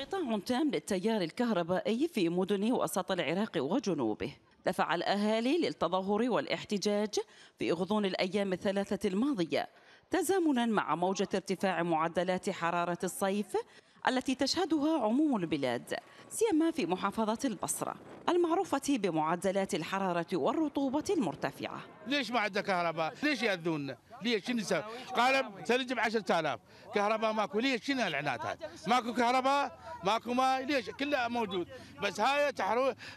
قطاع تام للتيار الكهربائي في مدن وسط العراق وجنوبه دفع الأهالي للتظاهر والاحتجاج في غضون الأيام الثلاثة الماضية تزامنا مع موجة ارتفاع معدلات حرارة الصيف التي تشهدها عموم البلاد سيما في محافظة البصرة المعروفة بمعدلات الحرارة والرطوبة المرتفعة ليش ما عندنا كهرباء؟ ليش ياذوننا؟ ليش شنو نسوي؟ قال ثلج ب 10000 كهرباء ماكو ليش شنو العنات هاي؟ ماكو كهرباء ماكو ماي؟ ليش؟ كله موجود بس هاي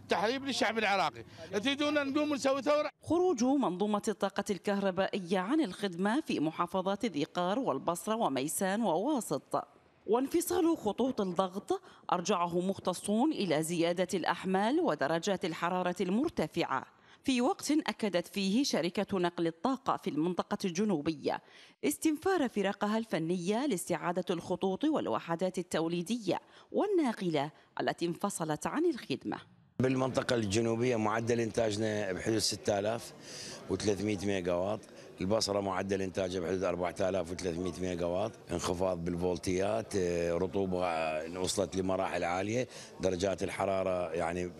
تحريب للشعب العراقي تريدون نقوم نسوي ثوره خروج منظومه الطاقه الكهربائيه عن الخدمه في محافظات ذي قار والبصره وميسان وواسط وانفصال خطوط الضغط أرجعه مختصون إلى زيادة الأحمال ودرجات الحرارة المرتفعة في وقت أكدت فيه شركة نقل الطاقة في المنطقة الجنوبية استنفار فرقها الفنية لاستعادة الخطوط والوحدات التوليدية والناقلة التي انفصلت عن الخدمة بالمنطقة الجنوبية معدل إنتاجنا بحدود 6300 ميجا واط البصرة معدل إنتاجها بحدود 4300 ميجا واط انخفاض بالفولتيات آه، رطوبة آه، وصلت لمراحل عالية درجات الحرارة يعني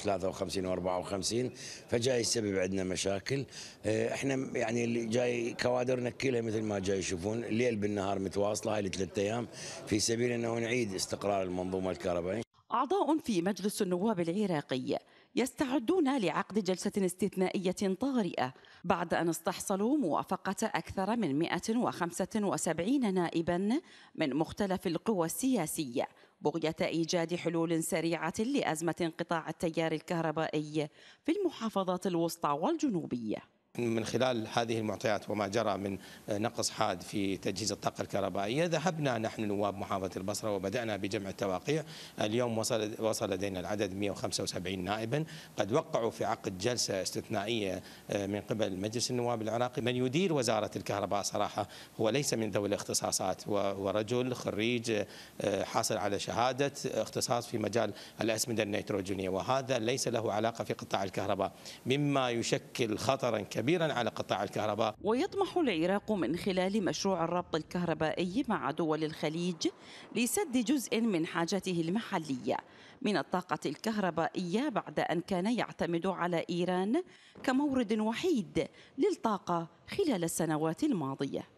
53 و 54 فجاي يسبب عندنا مشاكل آه، احنا يعني اللي جاي كوادرنا كلها مثل ما جاي يشوفون الليل بالنهار متواصلة هاي لثلاث أيام في سبيل أنه نعيد استقرار المنظومة الكهربائية أعضاء في مجلس النواب العراقي يستعدون لعقد جلسة استثنائية طارئة بعد أن استحصلوا موافقة أكثر من 175 نائبا من مختلف القوى السياسية بغية إيجاد حلول سريعة لأزمة انقطاع التيار الكهربائي في المحافظات الوسطى والجنوبية من خلال هذه المعطيات وما جرى من نقص حاد في تجهيز الطاقة الكهربائية ذهبنا نحن نواب محافظة البصرة وبدأنا بجمع التواقيع اليوم وصل وصل لدينا العدد 175 نائبا قد وقعوا في عقد جلسة استثنائية آه، من قبل مجلس النواب العراقي من يدير وزارة الكهرباء صراحة هو ليس من ذوي الاختصاصات ورجل خريج آه، حاصل على شهادة اختصاص في مجال الأسمدة النيتروجينية وهذا ليس له علاقة في قطاع الكهرباء مما يشكل خطرا كبيرا كبيرا على قطاع الكهرباء ويطمح العراق من خلال مشروع الربط الكهربائي مع دول الخليج لسد جزء من حاجته المحلية من الطاقة الكهربائية بعد أن كان يعتمد على إيران كمورد وحيد للطاقة خلال السنوات الماضية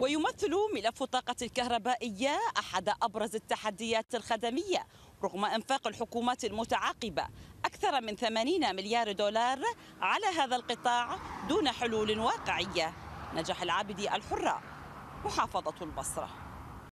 ويمثل ملف الطاقة الكهربائية أحد أبرز التحديات الخدمية رغم انفاق الحكومات المتعاقبه أكثر من 80 مليار دولار على هذا القطاع دون حلول واقعية نجح العابدي الحرة محافظة البصرة